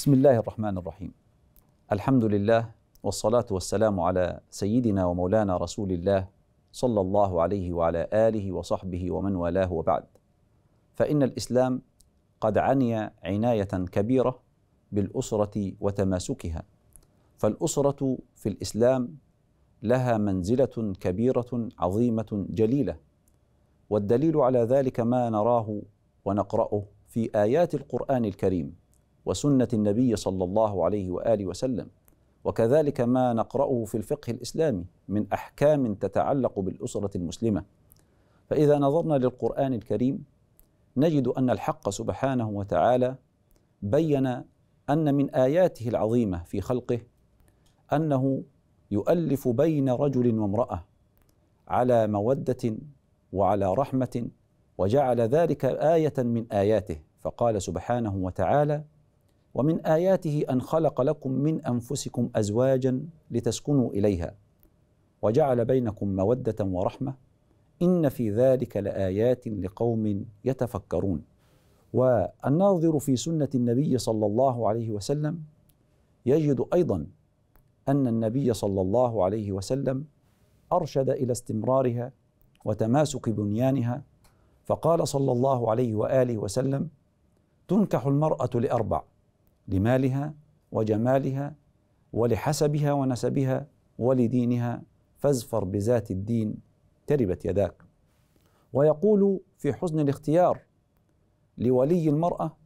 بسم الله الرحمن الرحيم الحمد لله والصلاة والسلام على سيدنا ومولانا رسول الله صلى الله عليه وعلى آله وصحبه ومن والاه وبعد فإن الإسلام قد عني عناية كبيرة بالأسرة وتماسكها فالأسرة في الإسلام لها منزلة كبيرة عظيمة جليلة والدليل على ذلك ما نراه ونقرأه في آيات القرآن الكريم وسنة النبي صلى الله عليه وآله وسلم وكذلك ما نقرأه في الفقه الإسلامي من أحكام تتعلق بالأسرة المسلمة فإذا نظرنا للقرآن الكريم نجد أن الحق سبحانه وتعالى بين أن من آياته العظيمة في خلقه أنه يؤلف بين رجل وامرأة على مودة وعلى رحمة وجعل ذلك آية من آياته فقال سبحانه وتعالى ومن آياته أن خلق لكم من أنفسكم أزواجا لتسكنوا إليها وجعل بينكم مودة ورحمة إن في ذلك لآيات لقوم يتفكرون والناظر في سنة النبي صلى الله عليه وسلم يجد أيضا أن النبي صلى الله عليه وسلم أرشد إلى استمرارها وتماسك بنيانها فقال صلى الله عليه وآله وسلم تنكح المرأة لأربع لمالها وجمالها ولحسبها ونسبها ولدينها فازفر بذات الدين تربت يداك ويقول في حزن الاختيار لولي المراه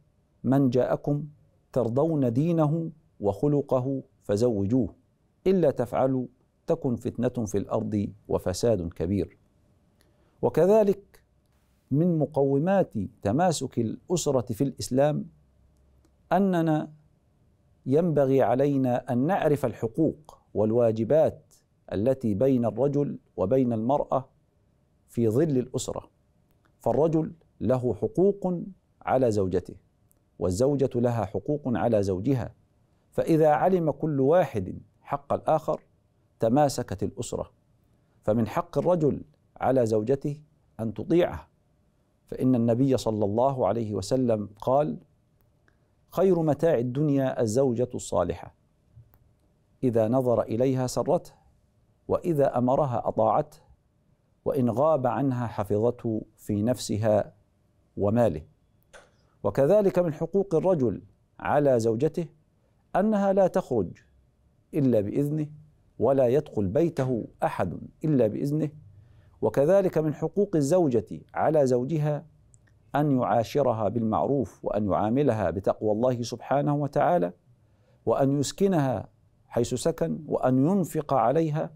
من جاءكم ترضون دينه وخلقه فزوجوه الا تفعلوا تكن فتنه في الارض وفساد كبير وكذلك من مقومات تماسك الاسره في الاسلام اننا ينبغي علينا ان نعرف الحقوق والواجبات التي بين الرجل وبين المراه في ظل الاسره فالرجل له حقوق على زوجته والزوجه لها حقوق على زوجها فاذا علم كل واحد حق الاخر تماسكت الاسره فمن حق الرجل على زوجته ان تطيعه فان النبي صلى الله عليه وسلم قال خير متاع الدنيا الزوجة الصالحة إذا نظر إليها سرته وإذا أمرها أطاعته وإن غاب عنها حفظته في نفسها وماله وكذلك من حقوق الرجل على زوجته أنها لا تخرج إلا بإذنه ولا يدخل بيته أحد إلا بإذنه وكذلك من حقوق الزوجة على زوجها ان يعاشرها بالمعروف وان يعاملها بتقوى الله سبحانه وتعالى وان يسكنها حيث سكن وان ينفق عليها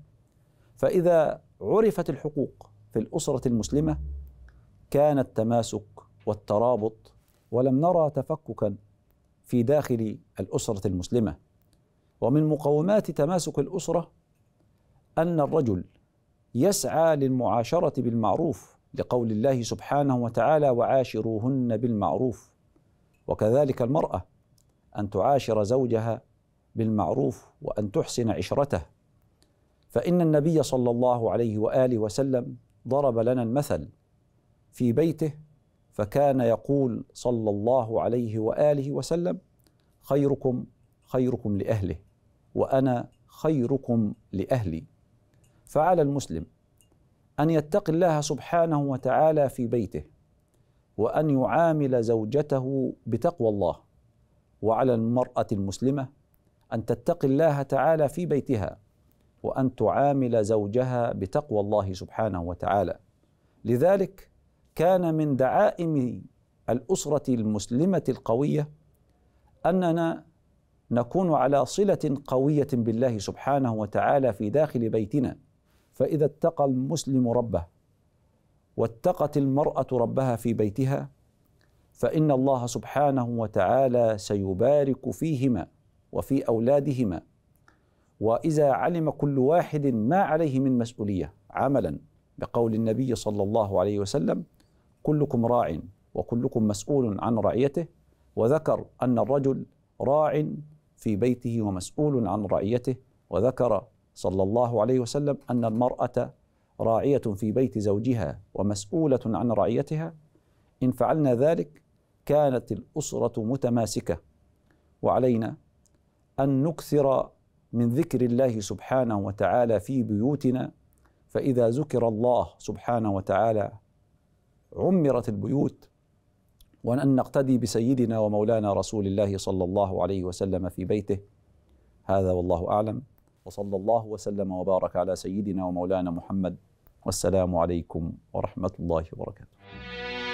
فاذا عرفت الحقوق في الاسره المسلمه كان التماسك والترابط ولم نرى تفككا في داخل الاسره المسلمه ومن مقومات تماسك الاسره ان الرجل يسعى للمعاشره بالمعروف لقول الله سبحانه وتعالى وعاشروهن بالمعروف وكذلك المراه ان تعاشر زوجها بالمعروف وان تحسن عشرته فان النبي صلى الله عليه واله وسلم ضرب لنا المثل في بيته فكان يقول صلى الله عليه واله وسلم خيركم خيركم لاهله وانا خيركم لاهلي فعلى المسلم ان يتقي الله سبحانه وتعالى في بيته وان يعامل زوجته بتقوى الله وعلى المراه المسلمه ان تتقي الله تعالى في بيتها وان تعامل زوجها بتقوى الله سبحانه وتعالى لذلك كان من دعائم الاسره المسلمه القويه اننا نكون على صله قويه بالله سبحانه وتعالى في داخل بيتنا فإذا اتقى المسلم ربه واتقت المرأة ربها في بيتها فإن الله سبحانه وتعالى سيبارك فيهما وفي أولادهما وإذا علم كل واحد ما عليه من مسؤولية عملا بقول النبي صلى الله عليه وسلم كلكم راع وكلكم مسؤول عن رعيته وذكر أن الرجل راع في بيته ومسؤول عن رعيته وذكر صلى الله عليه وسلم أن المرأة راعية في بيت زوجها ومسؤولة عن رعيتها إن فعلنا ذلك كانت الأسرة متماسكة وعلينا أن نكثر من ذكر الله سبحانه وتعالى في بيوتنا فإذا ذكر الله سبحانه وتعالى عمرت البيوت وأن نقتدي بسيدنا ومولانا رسول الله صلى الله عليه وسلم في بيته هذا والله أعلم وصلى الله وسلم وبارك على سيدنا ومولانا محمد والسلام عليكم ورحمه الله وبركاته